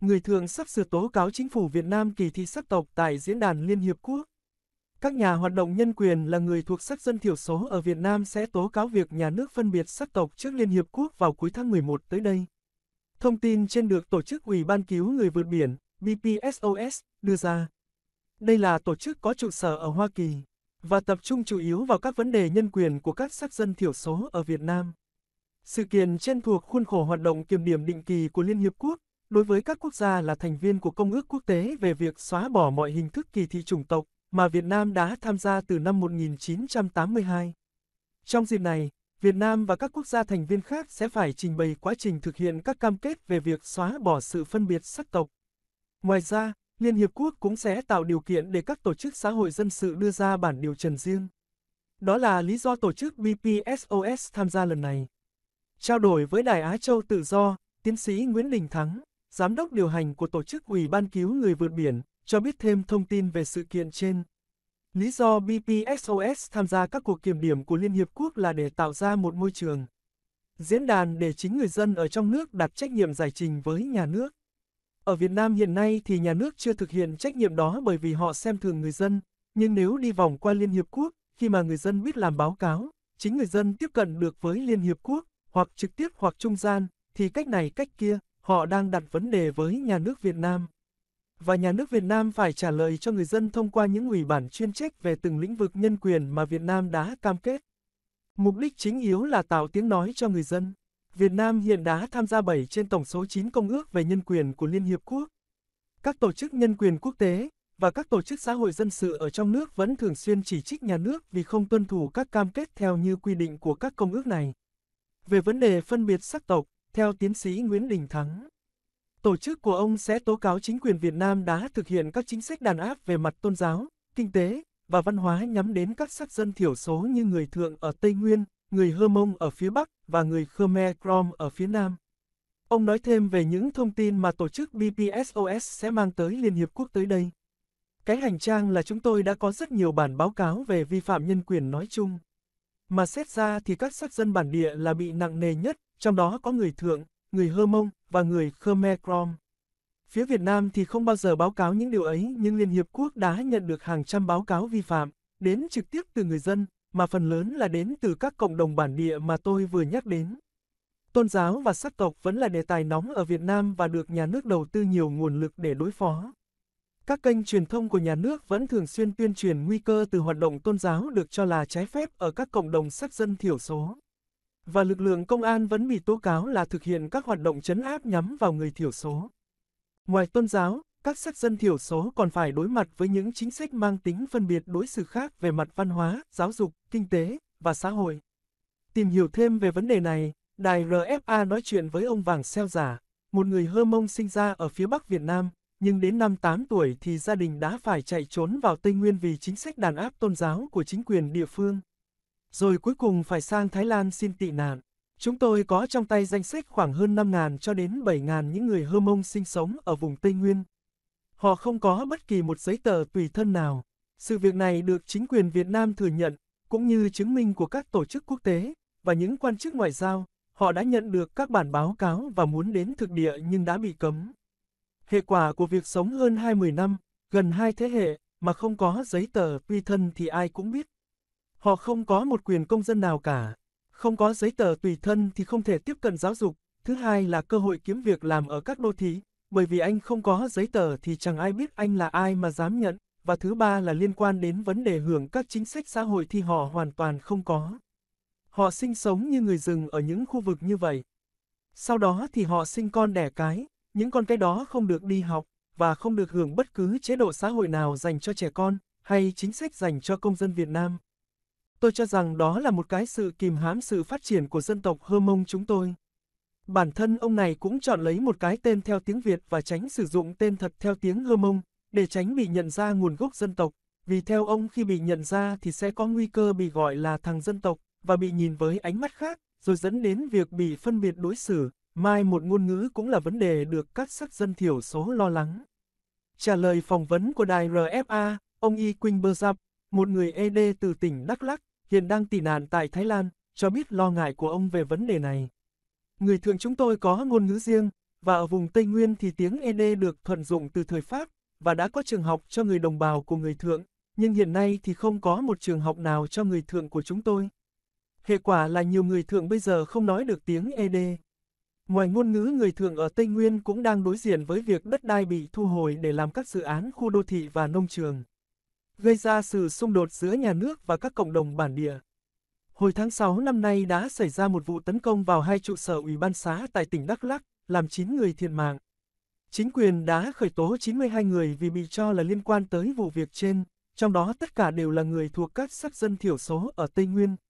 người thường sắp sửa tố cáo chính phủ Việt Nam kỳ thi sắc tộc tại diễn đàn Liên Hiệp Quốc. Các nhà hoạt động nhân quyền là người thuộc sắc dân thiểu số ở Việt Nam sẽ tố cáo việc nhà nước phân biệt sắc tộc trước Liên Hiệp Quốc vào cuối tháng 11 tới đây. Thông tin trên được Tổ chức Ủy ban Cứu Người Vượt Biển, BPSOS, đưa ra. Đây là tổ chức có trụ sở ở Hoa Kỳ, và tập trung chủ yếu vào các vấn đề nhân quyền của các sắc dân thiểu số ở Việt Nam. Sự kiện trên thuộc khuôn khổ hoạt động kiểm điểm định kỳ của Liên Hiệp Quốc, đối với các quốc gia là thành viên của Công ước Quốc tế về việc xóa bỏ mọi hình thức kỳ thị chủng tộc, mà Việt Nam đã tham gia từ năm 1982. Trong dịp này, Việt Nam và các quốc gia thành viên khác sẽ phải trình bày quá trình thực hiện các cam kết về việc xóa bỏ sự phân biệt sắc tộc. Ngoài ra, Liên Hiệp Quốc cũng sẽ tạo điều kiện để các tổ chức xã hội dân sự đưa ra bản điều trần riêng. Đó là lý do tổ chức BPSOS tham gia lần này. Trao đổi với Đài Á Châu Tự Do, tiến sĩ Nguyễn Đình Thắng Giám đốc điều hành của Tổ chức Ủy ban Cứu Người Vượt Biển, cho biết thêm thông tin về sự kiện trên. Lý do BPSOS tham gia các cuộc kiểm điểm của Liên Hiệp Quốc là để tạo ra một môi trường diễn đàn để chính người dân ở trong nước đặt trách nhiệm giải trình với nhà nước. Ở Việt Nam hiện nay thì nhà nước chưa thực hiện trách nhiệm đó bởi vì họ xem thường người dân, nhưng nếu đi vòng qua Liên Hiệp Quốc, khi mà người dân biết làm báo cáo, chính người dân tiếp cận được với Liên Hiệp Quốc, hoặc trực tiếp hoặc trung gian, thì cách này cách kia, họ đang đặt vấn đề với nhà nước Việt Nam. Và nhà nước Việt Nam phải trả lời cho người dân thông qua những ủy bản chuyên trách về từng lĩnh vực nhân quyền mà Việt Nam đã cam kết. Mục đích chính yếu là tạo tiếng nói cho người dân. Việt Nam hiện đã tham gia 7 trên tổng số 9 công ước về nhân quyền của Liên Hiệp Quốc. Các tổ chức nhân quyền quốc tế và các tổ chức xã hội dân sự ở trong nước vẫn thường xuyên chỉ trích nhà nước vì không tuân thủ các cam kết theo như quy định của các công ước này. Về vấn đề phân biệt sắc tộc, theo tiến sĩ Nguyễn Đình Thắng, tổ chức của ông sẽ tố cáo chính quyền Việt Nam đã thực hiện các chính sách đàn áp về mặt tôn giáo, kinh tế và văn hóa nhắm đến các sắc dân thiểu số như người Thượng ở Tây Nguyên, người Hơ Mông ở phía Bắc và người Khmer Krom ở phía Nam. Ông nói thêm về những thông tin mà tổ chức BPSOS sẽ mang tới Liên Hiệp Quốc tới đây. Cái hành trang là chúng tôi đã có rất nhiều bản báo cáo về vi phạm nhân quyền nói chung. Mà xét ra thì các sắc dân bản địa là bị nặng nề nhất, trong đó có người Thượng, người Hơ Mông và người Khmer Krom. Phía Việt Nam thì không bao giờ báo cáo những điều ấy nhưng Liên Hiệp Quốc đã nhận được hàng trăm báo cáo vi phạm, đến trực tiếp từ người dân, mà phần lớn là đến từ các cộng đồng bản địa mà tôi vừa nhắc đến. Tôn giáo và sắc tộc vẫn là đề tài nóng ở Việt Nam và được nhà nước đầu tư nhiều nguồn lực để đối phó. Các kênh truyền thông của nhà nước vẫn thường xuyên tuyên truyền nguy cơ từ hoạt động tôn giáo được cho là trái phép ở các cộng đồng sắc dân thiểu số và lực lượng công an vẫn bị tố cáo là thực hiện các hoạt động chấn áp nhắm vào người thiểu số. Ngoài tôn giáo, các sắc dân thiểu số còn phải đối mặt với những chính sách mang tính phân biệt đối xử khác về mặt văn hóa, giáo dục, kinh tế và xã hội. Tìm hiểu thêm về vấn đề này, đài RFA nói chuyện với ông Vàng Xeo Giả, một người Hơ Mông sinh ra ở phía Bắc Việt Nam, nhưng đến năm 8 tuổi thì gia đình đã phải chạy trốn vào Tây Nguyên vì chính sách đàn áp tôn giáo của chính quyền địa phương rồi cuối cùng phải sang Thái Lan xin tị nạn. Chúng tôi có trong tay danh sách khoảng hơn 5.000 cho đến 7.000 những người Hơ Mông sinh sống ở vùng Tây Nguyên. Họ không có bất kỳ một giấy tờ tùy thân nào. Sự việc này được chính quyền Việt Nam thừa nhận, cũng như chứng minh của các tổ chức quốc tế và những quan chức ngoại giao. Họ đã nhận được các bản báo cáo và muốn đến thực địa nhưng đã bị cấm. Hệ quả của việc sống hơn 20 năm, gần hai thế hệ, mà không có giấy tờ tùy thân thì ai cũng biết. Họ không có một quyền công dân nào cả. Không có giấy tờ tùy thân thì không thể tiếp cận giáo dục. Thứ hai là cơ hội kiếm việc làm ở các đô thị, bởi vì anh không có giấy tờ thì chẳng ai biết anh là ai mà dám nhận. Và thứ ba là liên quan đến vấn đề hưởng các chính sách xã hội thì họ hoàn toàn không có. Họ sinh sống như người rừng ở những khu vực như vậy. Sau đó thì họ sinh con đẻ cái, những con cái đó không được đi học, và không được hưởng bất cứ chế độ xã hội nào dành cho trẻ con, hay chính sách dành cho công dân Việt Nam. Tôi cho rằng đó là một cái sự kìm hãm sự phát triển của dân tộc Hơ Mông chúng tôi. Bản thân ông này cũng chọn lấy một cái tên theo tiếng Việt và tránh sử dụng tên thật theo tiếng Hơ Mông, để tránh bị nhận ra nguồn gốc dân tộc, vì theo ông khi bị nhận ra thì sẽ có nguy cơ bị gọi là thằng dân tộc, và bị nhìn với ánh mắt khác, rồi dẫn đến việc bị phân biệt đối xử, mai một ngôn ngữ cũng là vấn đề được các sắc dân thiểu số lo lắng. Trả lời phỏng vấn của đài RFA, ông Y Quỳnh Bơ Giáp, một người ED từ tỉnh Đắk Lắc, hiện đang tị nạn tại Thái Lan, cho biết lo ngại của ông về vấn đề này. Người thượng chúng tôi có ngôn ngữ riêng, và ở vùng Tây Nguyên thì tiếng ED được thuận dụng từ thời Pháp, và đã có trường học cho người đồng bào của người thượng, nhưng hiện nay thì không có một trường học nào cho người thượng của chúng tôi. Hệ quả là nhiều người thượng bây giờ không nói được tiếng ED. Ngoài ngôn ngữ người thượng ở Tây Nguyên cũng đang đối diện với việc đất đai bị thu hồi để làm các dự án khu đô thị và nông trường gây ra sự xung đột giữa nhà nước và các cộng đồng bản địa. Hồi tháng 6 năm nay đã xảy ra một vụ tấn công vào hai trụ sở ủy ban xã tại tỉnh Đắk Lắk, làm 9 người thiệt mạng. Chính quyền đã khởi tố 92 người vì bị cho là liên quan tới vụ việc trên, trong đó tất cả đều là người thuộc các sắc dân thiểu số ở Tây Nguyên.